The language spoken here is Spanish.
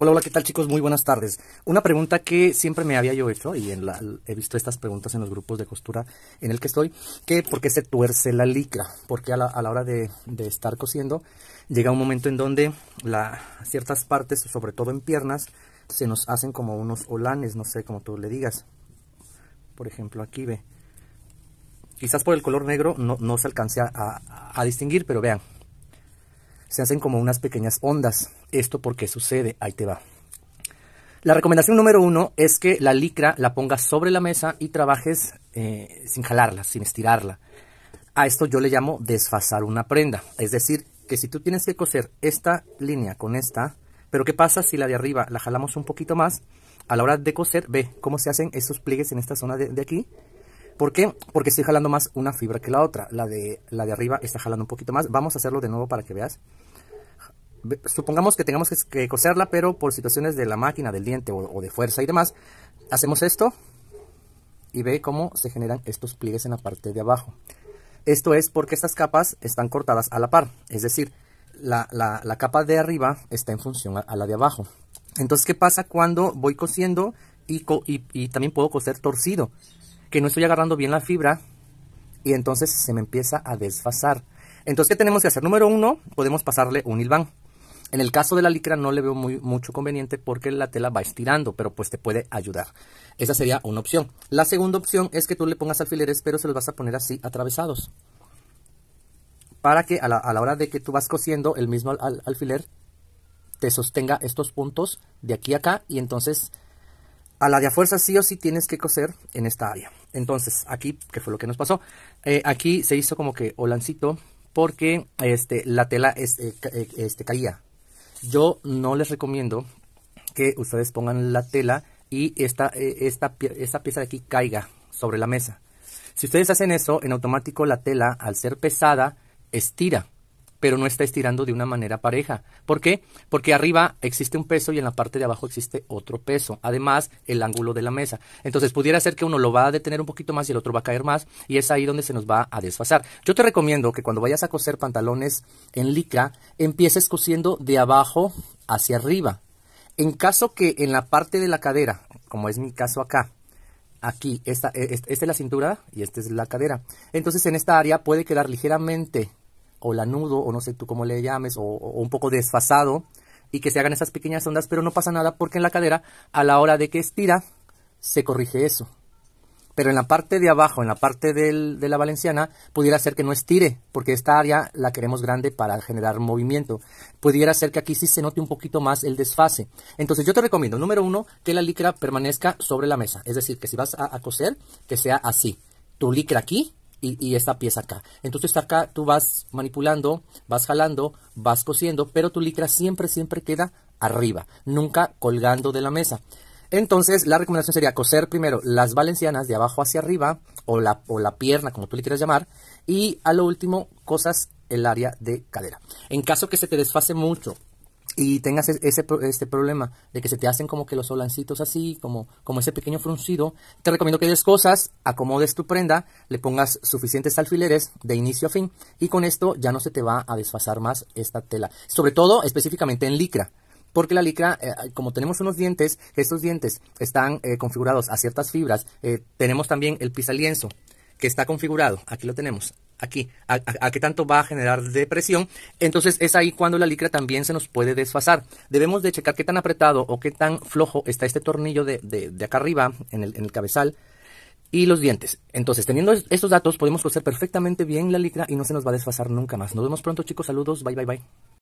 Hola, hola, ¿qué tal chicos? Muy buenas tardes. Una pregunta que siempre me había yo hecho, y en la, he visto estas preguntas en los grupos de costura en el que estoy, que por qué se tuerce la licra, porque a la, hora de, estar cosiendo llega un momento en donde ciertas partes, sobre todo en piernas, se nos hacen como unos olanes, no sé, cómo tú le digas. Por ejemplo, aquí ve. Quizás por el color negro no, se alcance a distinguir, pero vean. Se hacen como unas pequeñas ondas esto porque sucede, ahí te va. La recomendación número uno es que la licra la pongas sobre la mesa y trabajes eh, sin jalarla, sin estirarla. A esto yo le llamo desfasar una prenda. Es decir, que si tú tienes que coser esta línea con esta, pero ¿qué pasa si la de arriba la jalamos un poquito más? A la hora de coser, ve cómo se hacen esos pliegues en esta zona de, aquí. ¿Por qué? Porque estoy jalando más una fibra que la otra. La de, la de arriba está jalando un poquito más. Vamos a hacerlo de nuevo para que veas supongamos que tengamos que coserla, pero por situaciones de la máquina, del diente o, de fuerza y demás, hacemos esto y ve cómo se generan estos pliegues en la parte de abajo. Esto es porque estas capas están cortadas a la par, es decir, la, capa de arriba está en función a, la de abajo. Entonces, ¿qué pasa cuando voy cosiendo y, y, también puedo coser torcido? Que no estoy agarrando bien la fibra y entonces se me empieza a desfasar. Entonces, ¿qué tenemos que hacer? Número uno, podemos pasarle un hilván. En el caso de la licra no le veo muy, mucho conveniente porque la tela va estirando, pero pues te puede ayudar. Esa sería una opción. La segunda opción es que tú le pongas alfileres, pero se los vas a poner así atravesados. Para que a la, hora de que tú vas cosiendo el mismo alfiler te sostenga estos puntos de aquí a acá y entonces a la de fuerza sí o sí tienes que coser en esta área. Entonces aquí, que fue lo que nos pasó, eh, aquí se hizo como que holancito porque este, la tela es, eh, eh, este, caía yo no les recomiendo que ustedes pongan la tela y esta, eh, esta, pieza de aquí caiga sobre la mesa. Si ustedes hacen eso, en automático la tela, al ser pesada, estira pero no está estirando de una manera pareja. ¿Por qué? Porque arriba existe un peso y en la parte de abajo existe otro peso. Además, el ángulo de la mesa. Entonces, pudiera ser que uno lo va a detener un poquito más y el otro va a caer más y es ahí donde se nos va a desfasar. Yo te recomiendo que cuando vayas a coser pantalones en lica, empieces cosiendo de abajo hacia arriba. En caso que en la parte de la cadera, como es mi caso acá, aquí, esta, e, este, esta es la cintura y esta es la cadera. Entonces, en esta área puede quedar ligeramente o la nudo, o no sé tú cómo le llames, o, un poco desfasado, y que se hagan esas pequeñas ondas, pero no pasa nada porque en la cadera, a la hora de que estira, se corrige eso. Pero en la parte de abajo, en la parte del, de la valenciana, pudiera ser que no estire, porque esta área la queremos grande para generar movimiento. Pudiera ser que aquí sí se note un poquito más el desfase. Entonces yo te recomiendo, número uno, que la licra permanezca sobre la mesa. Es decir, que si vas a, a coser, que sea así. Tu licra aquí y, esta pieza acá. Entonces acá tú vas manipulando, vas jalando, vas cosiendo, pero tu licra siempre, siempre queda arriba, nunca colgando de la mesa. Entonces la recomendación sería coser primero las valencianas de abajo hacia arriba, o la, o la pierna, como tú le quieras llamar, y a lo último, cosas el área de cadera. En caso que se te desfase mucho y tengas e-, ese, este problema de que se te hacen como que los solancitos así, como, como ese pequeño fruncido, te recomiendo que des cosas, acomodes tu prenda, le pongas suficientes alfileres de inicio a fin y con esto ya no se te va a desfasar más esta tela. Sobre todo específicamente en licra. Porque la licra, eh, como tenemos unos dientes, estos dientes están eh, configurados a ciertas fibras. Eh, tenemos también el pisalienzo, que está configurado, aquí lo tenemos, aquí, a, qué tanto va a generar depresión, entonces es ahí cuando la licra también se nos puede desfasar. Debemos de checar qué tan apretado o qué tan flojo está este tornillo de, de, acá arriba, en el, en el cabezal, y los dientes. Entonces, teniendo estos datos, podemos coser perfectamente bien la licra y no se nos va a desfasar nunca más. Nos vemos pronto, chicos. Saludos. Bye, bye, bye.